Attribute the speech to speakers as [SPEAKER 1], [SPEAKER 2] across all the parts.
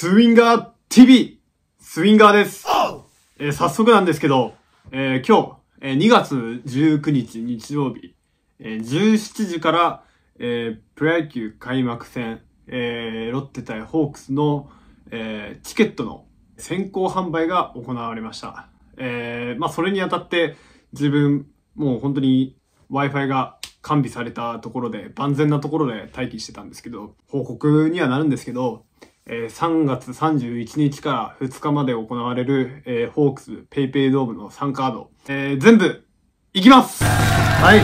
[SPEAKER 1] スウィンガー TV! スウィンガーです。えー、早速なんですけど、えー、今日、えー、2月19日日曜日、えー、17時から、えー、プロ野球開幕戦、えー、ロッテ対ホークスの、えー、チケットの先行販売が行われました。えー、まあそれにあたって自分、もう本当に Wi-Fi が完備されたところで、万全なところで待機してたんですけど、報告にはなるんですけど、え3月31日から2日まで行われる、えー、ホークスペイペイドームの3カード、えー、全部、いきますはい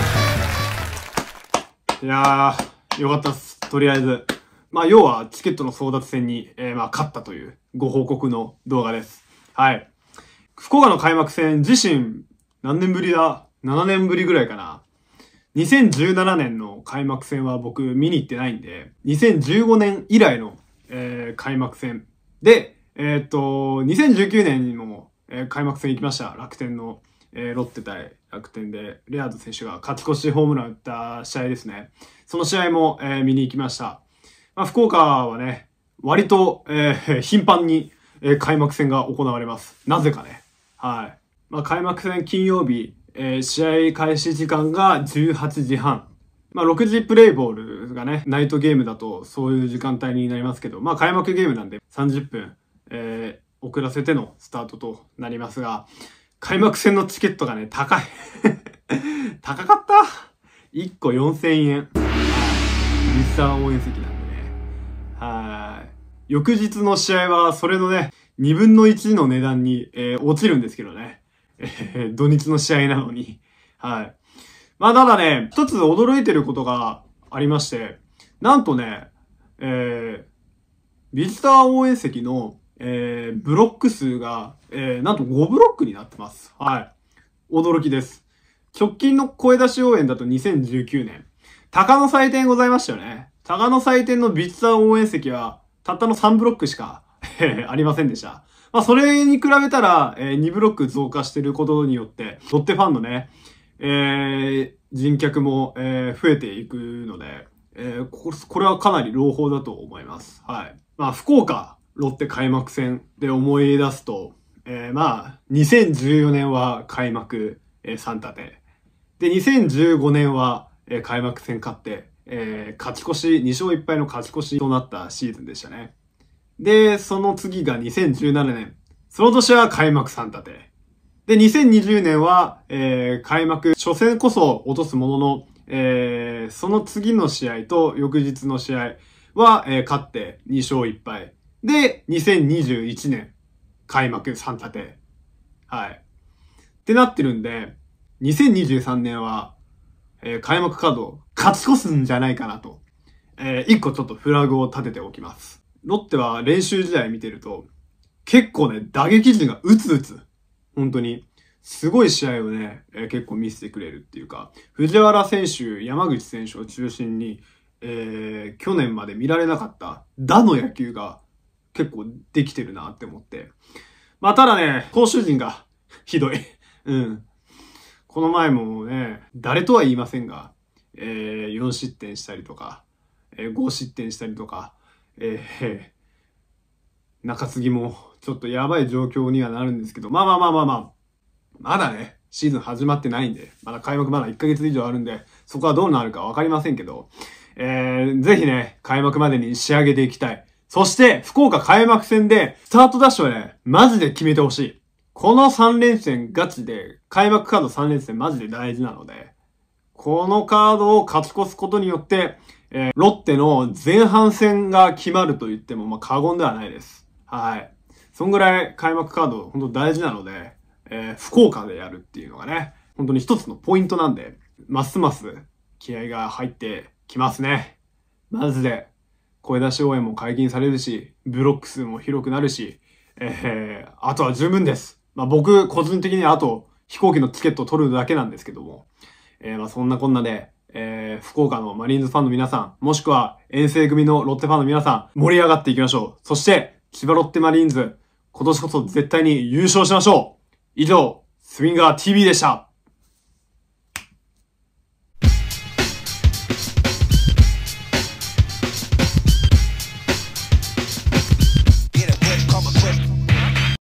[SPEAKER 1] いやー、よかったっす。とりあえず。まあ、要は、チケットの争奪戦に、えー、まあ、勝ったという、ご報告の動画です。はい。福岡の開幕戦自身、何年ぶりだ ?7 年ぶりぐらいかな。2017年の開幕戦は僕見に行ってないんで、2015年以来のえー、開幕戦。で、えー、っと、2019年にも、えー、開幕戦行きました。楽天の、えー、ロッテ対楽天で、レアード選手が勝ち越しホームラン打った試合ですね。その試合も、えー、見に行きました。まあ、福岡はね、割と、えー、頻繁に、えー、開幕戦が行われます。なぜかね。はい。まあ、開幕戦金曜日、えー、試合開始時間が18時半。まあ、6時プレイボールがね、ナイトゲームだとそういう時間帯になりますけど、まあ、開幕ゲームなんで30分、えー、遅らせてのスタートとなりますが、開幕戦のチケットがね、高い 高かった !1 個4000円。日産応援席なんでね。はい。翌日の試合は、それのね、2分の1の値段に、えー、落ちるんですけどね。え土日の試合なのに。はい。まあ、ただね、一つ驚いてることがありまして、なんとね、えー、ビジター応援席の、えー、ブロック数が、えー、なんと5ブロックになってます。はい。驚きです。直近の声出し応援だと2019年。鷹の祭典ございましたよね。鷹の祭典のビジター応援席は、たったの3ブロックしかありませんでした。まあ、それに比べたら、えー、2ブロック増加してることによって、ロッテファンのね、えー、人客も、えー、増えていくので、えーこ、これはかなり朗報だと思います。はい。まあ、福岡、ロッテ開幕戦で思い出すと、えー、まあ、2014年は開幕、えー、3立て。で、2015年は、えー、開幕戦勝って、えー、勝ち越し、2勝1敗の勝ち越しとなったシーズンでしたね。で、その次が2017年。その年は開幕3立て。で、2020年は、えー、開幕、初戦こそ落とすものの、えー、その次の試合と翌日の試合は、えー、勝って2勝1敗。で、2021年、開幕3立て。はい。ってなってるんで、2023年は、えー、開幕カード、勝ち越すんじゃないかなと。えー、一個ちょっとフラグを立てておきます。ロッテは練習試合見てると、結構ね、打撃陣がうつうつ。本当に、すごい試合をね、えー、結構見せてくれるっていうか、藤原選手、山口選手を中心に、えー、去年まで見られなかった、打の野球が結構できてるなって思って。まあただね、投手陣がひどい。うん。この前もね、誰とは言いませんが、えー、4失点したりとか、えー、5失点したりとか、えー、中継ぎも、ちょっとやばい状況にはなるんですけど、まあまあまあまあまあ、まだね、シーズン始まってないんで、まだ開幕まだ1ヶ月以上あるんで、そこはどうなるかわかりませんけど、えー、ぜひね、開幕までに仕上げていきたい。そして、福岡開幕戦で、スタートダッシュをね、マジで決めてほしい。この3連戦ガチで、開幕カード3連戦マジで大事なので、このカードを勝ち越すことによって、えー、ロッテの前半戦が決まると言っても、まあ、過言ではないです。はい。そんぐらい開幕カード、本当大事なので、えー、福岡でやるっていうのがね、本当に一つのポイントなんで、ますます気合が入ってきますね。マジで、声出し応援も解禁されるし、ブロック数も広くなるし、えー、あとは十分です。まあ、僕、個人的にあと、飛行機のチケットを取るだけなんですけども、えー、まあ、そんなこんなで、えー、福岡のマリーンズファンの皆さん、もしくは遠征組のロッテファンの皆さん、盛り上がっていきましょう。そして、千葉ロッテマリーンズ、今年こそ絶対に優勝しましょう以上、スウィンガー TV でした